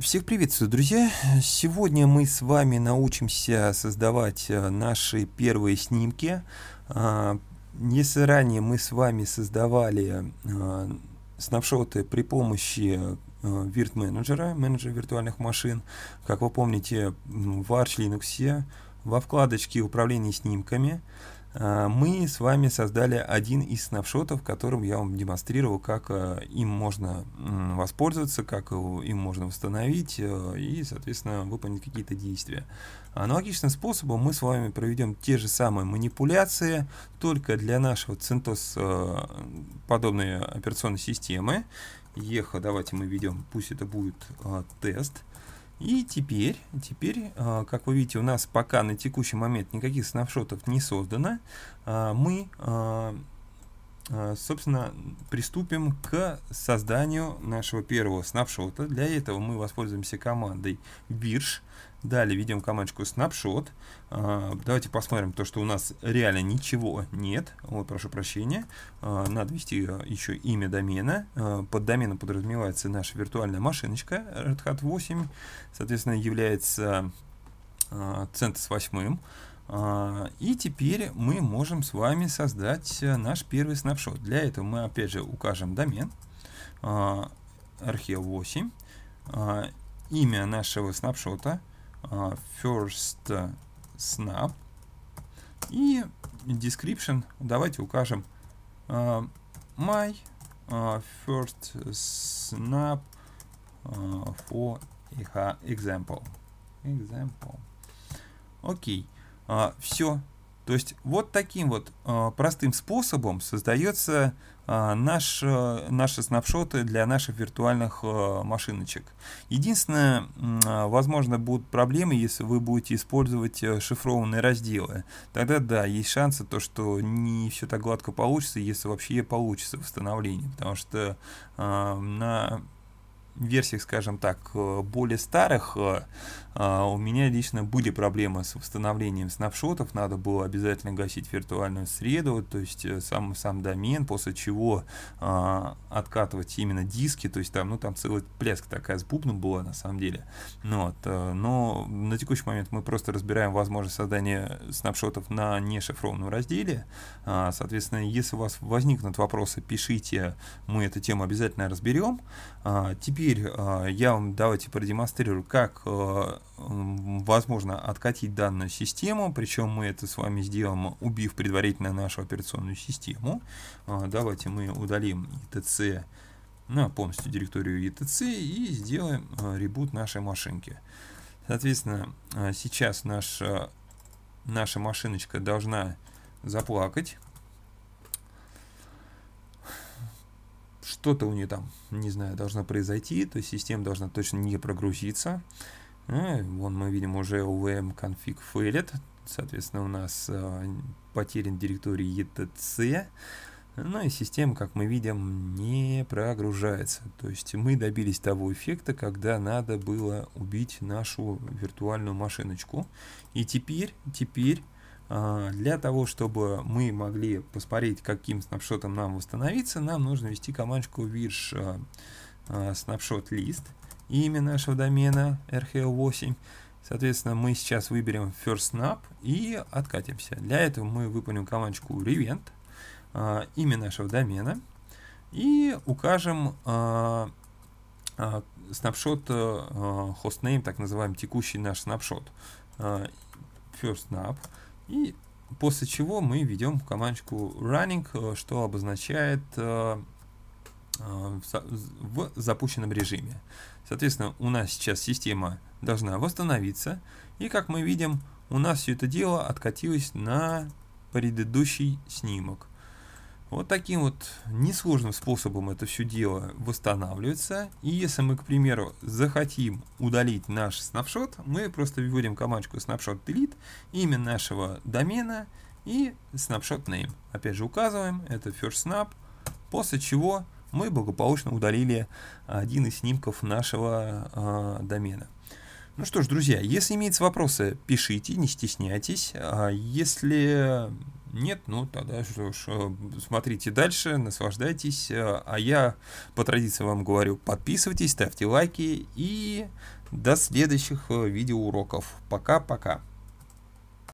Всех приветствую, друзья! Сегодня мы с вами научимся создавать э, наши первые снимки. А, если ранее мы с вами создавали э, снапшоты при помощи Virt э, менеджера, менеджера виртуальных машин, как вы помните, в Arch Linux, во вкладочке Управление снимками», Э, мы с вами создали один из снапшотов, которым я вам демонстрировал, как э, им можно воспользоваться, как им можно установить э, и, соответственно, выполнить какие-то действия. Аналогичным способом мы с вами проведем те же самые манипуляции, только для нашего CentOS подобной операционной системы. Ехо, давайте мы ведем, пусть это будет тест. тест и теперь, теперь, а, как вы видите, у нас пока на текущий момент никаких снапшотов не создано. А, мы а, а, собственно, приступим к созданию нашего первого снапшота. Для этого мы воспользуемся командой бирж. Далее ведем командочку снапшот. А, давайте посмотрим то, что у нас реально ничего нет. Вот, прошу прощения. А, надо ввести э, еще имя домена. Под доменом подразумевается наша виртуальная машиночка Red Hat 8. Соответственно, является центр с восьмым. А, и теперь мы можем с вами создать э, наш первый снапшот. Для этого мы опять же укажем домен archive8, а, а, имя нашего снапшота first snap и description давайте укажем my first snap for example. Example. Окей. Okay. А, все. То есть вот таким вот а, простым способом создается а, наш, а, наши снапшоты для наших виртуальных а, машиночек. Единственное, а, возможно, будут проблемы, если вы будете использовать а, шифрованные разделы. Тогда да, есть шансы, то, что не все так гладко получится, если вообще получится восстановление. Потому что а, на версиях, скажем так, э, более старых э, э, у меня лично были проблемы с восстановлением снапшотов, надо было обязательно гасить виртуальную среду, то есть сам, сам домен, после чего откатывать именно диски, то есть там, ну, там целая пляска такая с бубном была на самом деле. Ну вот. Но на текущий момент мы просто разбираем возможность создания снапшотов на нешифрованном разделе. А, соответственно, если у вас возникнут вопросы, пишите, мы эту тему обязательно разберем. А, теперь теперь а, я вам давайте продемонстрирую, как а, возможно откатить данную систему, причем мы это с вами сделаем, убив предварительно нашу операционную систему. А, давайте мы удалим etc на ну, полностью директорию etc и сделаем ребут нашей машинки. Соответственно, сейчас наша, наша машиночка должна заплакать. что-то у нее там, не знаю, должно произойти, то есть система должна точно не прогрузиться. Ну, вон мы видим уже OVM конфиг фейлит, соответственно, у нас э, потерян директорий etc. Ну и система, как мы видим, не прогружается. То есть мы добились того эффекта, когда надо было убить нашу виртуальную машиночку. И теперь, теперь а, для того, чтобы мы могли посмотреть, каким снапшотом нам восстановиться, нам нужно ввести командочку virch snapshot а, list а, имя нашего домена rhl8. Соответственно, мы сейчас выберем first snap и откатимся. Для этого мы выполним командочку revent, имя нашего домена, и укажем снапшот, hostname, так называем текущий наш снапшот, first snap. И после чего мы ведем командочку running, э, что обозначает э, э, в запущенном режиме. Соответственно, у нас сейчас система должна восстановиться. И как мы видим, у нас все это дело откатилось на предыдущий снимок. Вот таким вот несложным способом это все дело восстанавливается. И если мы, к примеру, захотим удалить наш снапшот, мы просто вводим командочку snapshot delete, имя нашего домена и snapshot name. Опять же указываем, это first snap, после чего мы благополучно удалили один из снимков нашего э, домена. Ну что ж, друзья, если имеются вопросы, пишите, не стесняйтесь. А если нет, ну тогда что ж, э, смотрите дальше, наслаждайтесь. Э, а я по традиции вам говорю, подписывайтесь, ставьте лайки и до следующих э, видеоуроков. Пока-пока.